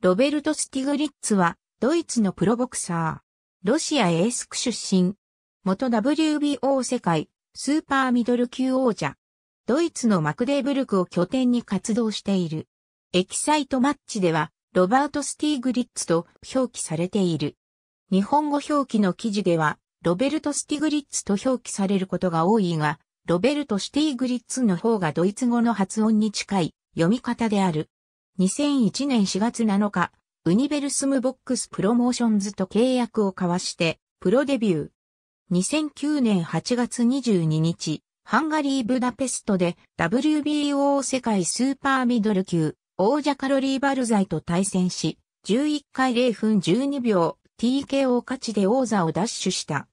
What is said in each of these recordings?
ロベルト・スティグリッツは、ドイツのプロボクサー。ロシア・エースク出身。元 WBO 世界、スーパーミドル級王者。ドイツのマクデーブルクを拠点に活動している。エキサイトマッチでは、ロバート・スティグリッツと表記されている。日本語表記の記事では、ロベルト・スティグリッツと表記されることが多いが、ロベルト・スティグリッツの方がドイツ語の発音に近い読み方である。2001年4月7日、ウニベルスムボックスプロモーションズと契約を交わして、プロデビュー。2009年8月22日、ハンガリー・ブダペストで WBO 世界スーパーミドル級王者カロリー・バルザイと対戦し、11回0分12秒 TKO 勝ちで王座を奪取した。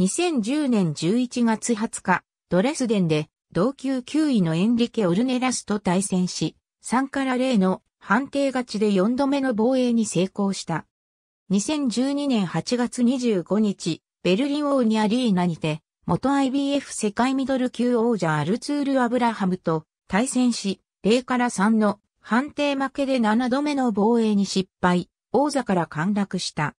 2010年11月20日、ドレスデンで同級9位のエンリケ・オルネラスと対戦し、3から0の判定勝ちで4度目の防衛に成功した。2012年8月25日、ベルリンオーニアリーナにて、元 IBF 世界ミドル級王者アルツール・アブラハムと対戦し、0から3の判定負けで7度目の防衛に失敗、王座から陥落した。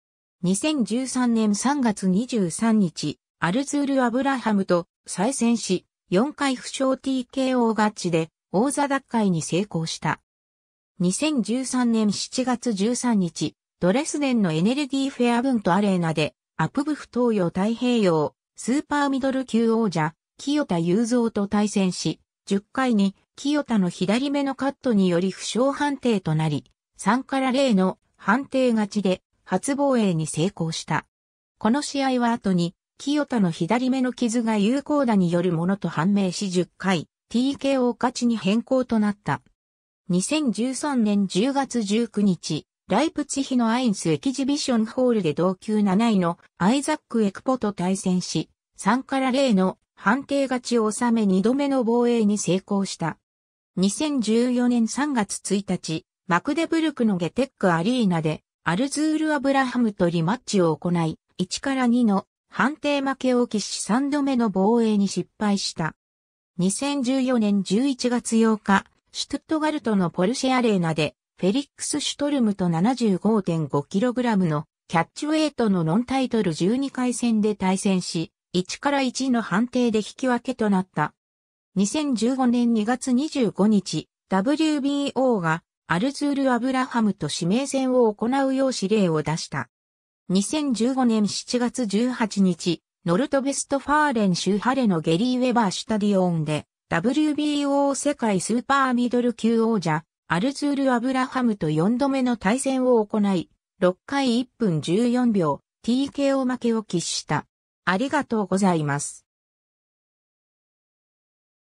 2013年3月23日、アルツール・アブラハムと再戦し、4回負傷 TKO 勝ちで王座奪回に成功した。2013年7月13日、ドレスデンのエネルギーフェア分とアレーナで、アプブフ東洋太平洋、スーパーミドル級王者、清田雄三と対戦し、10回に清田の左目のカットにより負傷判定となり、3から0の判定勝ちで初防衛に成功した。この試合は後に、清田の左目の傷が有効打によるものと判明し10回、TKO 勝ちに変更となった。2013年10月19日、ライプツヒのアインスエキジビションホールで同級7位のアイザック・エクポと対戦し、3から0の判定勝ちを収め2度目の防衛に成功した。2014年3月1日、マクデブルクのゲテックアリーナで、アルズール・アブラハムとリマッチを行い、1から2の判定負けを喫し3度目の防衛に失敗した。2014年11月8日、シュトゥットガルトのポルシェアレーナで、フェリックス・シュトルムと 75.5kg のキャッチウェイトのノンタイトル12回戦で対戦し、1から1の判定で引き分けとなった。2015年2月25日、WBO がアルズール・アブラハムと指名戦を行うよう指令を出した。2015年7月18日、ノルトベストファーレン州ハレのゲリー・ウェバー・シュタディオンで、WBO 世界スーパーミドル級王者、アルツール・アブラハムと4度目の対戦を行い、6回1分14秒、TKO 負けを喫した。ありがとうございます。